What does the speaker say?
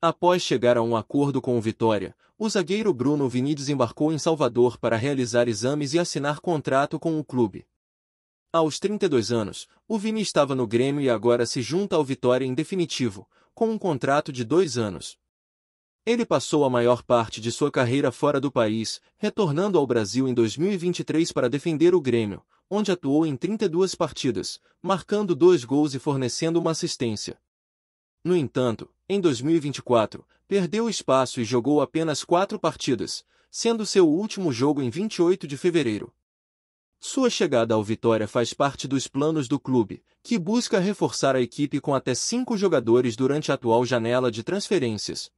Após chegar a um acordo com o Vitória, o zagueiro Bruno Vini desembarcou em Salvador para realizar exames e assinar contrato com o clube. Aos 32 anos, o Vini estava no Grêmio e agora se junta ao Vitória em definitivo, com um contrato de dois anos. Ele passou a maior parte de sua carreira fora do país, retornando ao Brasil em 2023 para defender o Grêmio, onde atuou em 32 partidas, marcando dois gols e fornecendo uma assistência. No entanto, em 2024, perdeu espaço e jogou apenas quatro partidas, sendo seu último jogo em 28 de fevereiro. Sua chegada ao Vitória faz parte dos planos do clube, que busca reforçar a equipe com até cinco jogadores durante a atual janela de transferências,